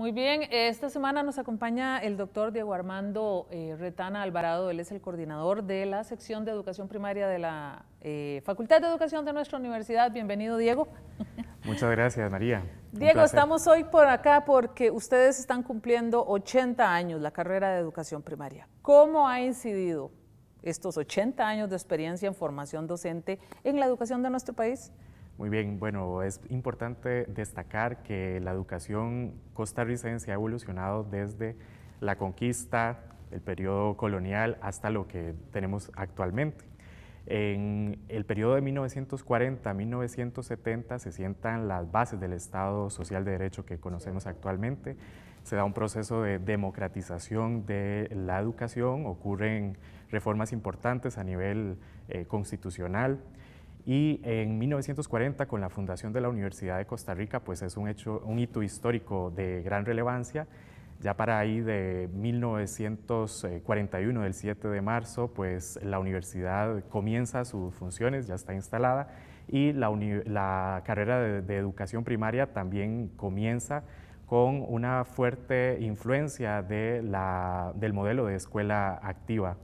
Muy bien, esta semana nos acompaña el doctor Diego Armando eh, Retana Alvarado, él es el coordinador de la sección de educación primaria de la eh, Facultad de Educación de nuestra universidad. Bienvenido, Diego. Muchas gracias, María. Diego, estamos hoy por acá porque ustedes están cumpliendo 80 años la carrera de educación primaria. ¿Cómo ha incidido estos 80 años de experiencia en formación docente en la educación de nuestro país? Muy bien, bueno, es importante destacar que la educación costarricense ha evolucionado desde la conquista, el periodo colonial, hasta lo que tenemos actualmente. En el periodo de 1940 a 1970 se sientan las bases del Estado Social de Derecho que conocemos actualmente. Se da un proceso de democratización de la educación, ocurren reformas importantes a nivel eh, constitucional. Y en 1940, con la fundación de la Universidad de Costa Rica, pues es un, hecho, un hito histórico de gran relevancia. Ya para ahí de 1941, del 7 de marzo, pues la universidad comienza sus funciones, ya está instalada, y la, carrera de, educación primaria también comienza con una fuerte influencia del modelo de escuela activa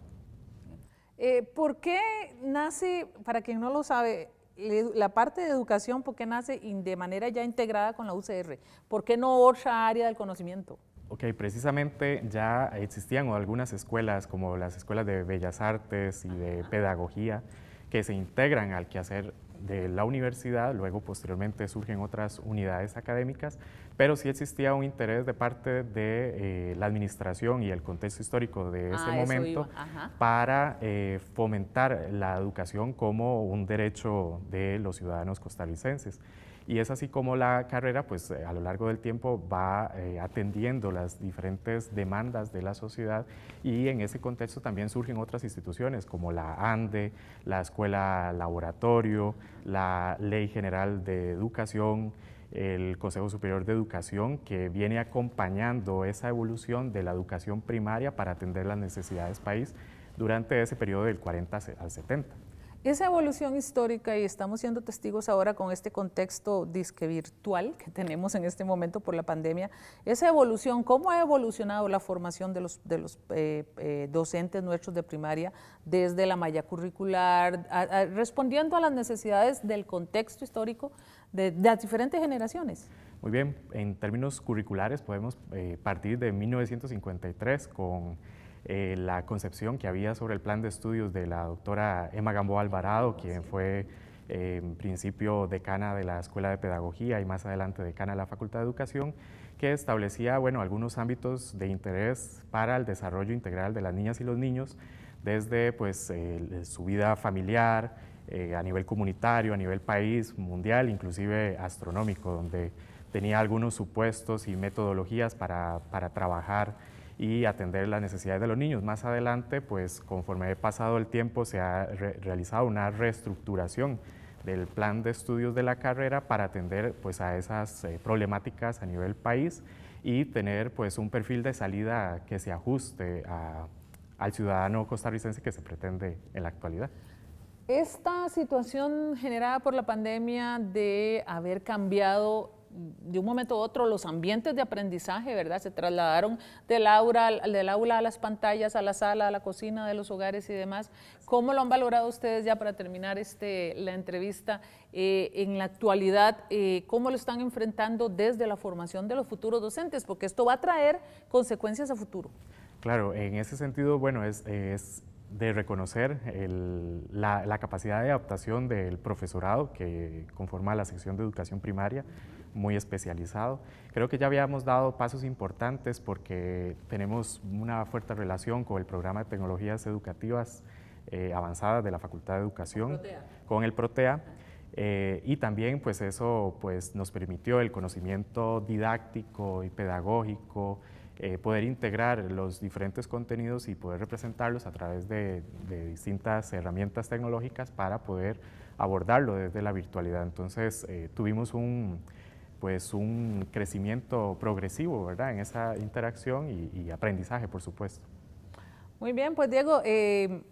eh, ¿Por qué nace, para quien no lo sabe, la parte de educación, por qué nace de manera ya integrada con la UCR? ¿Por qué no otra área del conocimiento? Ok, precisamente ya existían algunas escuelas, como las escuelas de Bellas Artes y de Pedagogía, que se integran al quehacer de la universidad, luego posteriormente surgen otras unidades académicas, pero sí existía un interés de parte de eh, la administración y el contexto histórico de ah, ese momento para eh, fomentar la educación como un derecho de los ciudadanos costarricenses. Y es así como la carrera, pues eh, a lo largo del tiempo va eh, atendiendo las diferentes demandas de la sociedad y en ese contexto también surgen otras instituciones como la ANDE, la Escuela Laboratorio, la Ley General de Educación, el Consejo Superior de Educación, que viene acompañando esa evolución de la educación primaria para atender las necesidades país durante ese periodo del 40 al 70. Esa evolución histórica, y estamos siendo testigos ahora con este contexto disque virtual que tenemos en este momento por la pandemia, esa evolución, ¿cómo ha evolucionado la formación de los, de los eh, eh, docentes nuestros de primaria desde la malla curricular, respondiendo a las necesidades del contexto histórico de, las diferentes generaciones? Muy bien, en términos curriculares podemos eh, partir de 1953 con eh, la concepción que había sobre el plan de estudios de la doctora Emma Gamboa Alvarado, quien fue eh, en principio decana de la Escuela de Pedagogía y más adelante decana de la Facultad de Educación, que establecía bueno, algunos ámbitos de interés para el desarrollo integral de las niñas y los niños, desde pues, su vida familiar, eh, a nivel comunitario, a nivel país, mundial, inclusive astronómico, donde tenía algunos supuestos y metodologías para, para trabajar y atender las necesidades de los niños. Más adelante, pues conforme he pasado el tiempo, se ha realizado una reestructuración del plan de estudios de la carrera para atender pues, a esas eh, problemáticas a nivel país y tener pues, un perfil de salida que se ajuste al ciudadano costarricense que se pretende en la actualidad. Esta situación generada por la pandemia de haber cambiado de un momento a otro los ambientes de aprendizaje, ¿verdad? Se trasladaron del aula, del aula a las pantallas, a la sala, a la cocina de los hogares y demás. ¿Cómo lo han valorado ustedes ya para terminar este, la entrevista eh, en la actualidad? Eh, ¿Cómo lo están enfrentando desde la formación de los futuros docentes? Porque esto va a traer consecuencias a futuro. Claro, en ese sentido, bueno, es de reconocer la, capacidad de adaptación del profesorado que conforma la sección de educación primaria, muy especializado. Creo que ya habíamos dado pasos importantes porque tenemos una fuerte relación con el programa de tecnologías educativas eh, avanzadas de la Facultad de Educación, con el Protea. Eh, y también pues eso pues, nos permitió el conocimiento didáctico y pedagógico, eh, poder integrar los diferentes contenidos y poder representarlos a través de, distintas herramientas tecnológicas para poder abordarlo desde la virtualidad. Entonces eh, tuvimos un, pues, un crecimiento progresivo ¿verdad? en esa interacción y, aprendizaje, por supuesto. Muy bien, pues Diego, eh,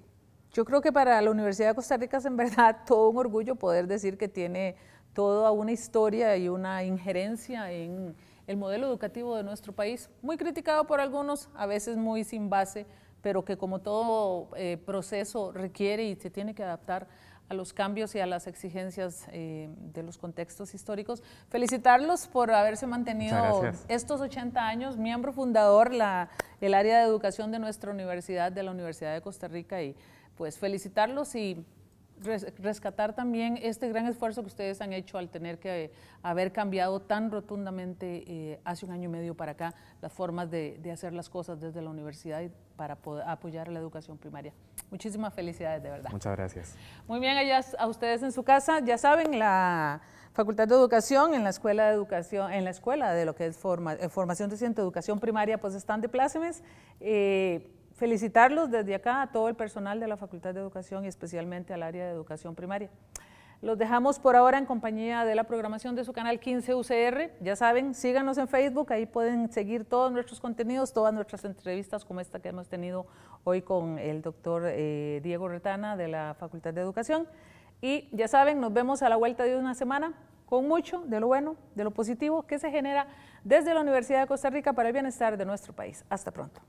yo creo que para la Universidad de Costa Rica es en verdad todo un orgullo poder decir que tiene toda una historia y una injerencia en el modelo educativo de nuestro país, muy criticado por algunos, a veces muy sin base, pero que como todo eh, proceso requiere y se tiene que adaptar a los cambios y a las exigencias eh, de los contextos históricos. Felicitarlos por haberse mantenido estos 80 años, miembro fundador la, el área de educación de nuestra universidad, de la Universidad de Costa Rica, y pues felicitarlos y rescatar también este gran esfuerzo que ustedes han hecho al tener que eh, haber cambiado tan rotundamente eh, hace un año y medio para acá las formas de, hacer las cosas desde la universidad para poder apoyar la educación primaria. Muchísimas felicidades, de verdad. Muchas gracias. Muy bien, allá a ustedes en su casa, ya saben, la Facultad de Educación, en la Escuela de Educación, en la Escuela de lo que es forma, eh, Formación Docente Educación Primaria, pues están de plácemes felicitarlos desde acá a todo el personal de la Facultad de Educación y especialmente al área de educación primaria. Los dejamos por ahora en compañía de la programación de su canal 15 UCR. Ya saben, síganos en Facebook, ahí pueden seguir todos nuestros contenidos, todas nuestras entrevistas como esta que hemos tenido hoy con el doctor eh, Diego Retana de la Facultad de Educación. Y ya saben, nos vemos a la vuelta de una semana con mucho de lo bueno, de lo positivo que se genera desde la Universidad de Costa Rica para el bienestar de nuestro país. Hasta pronto.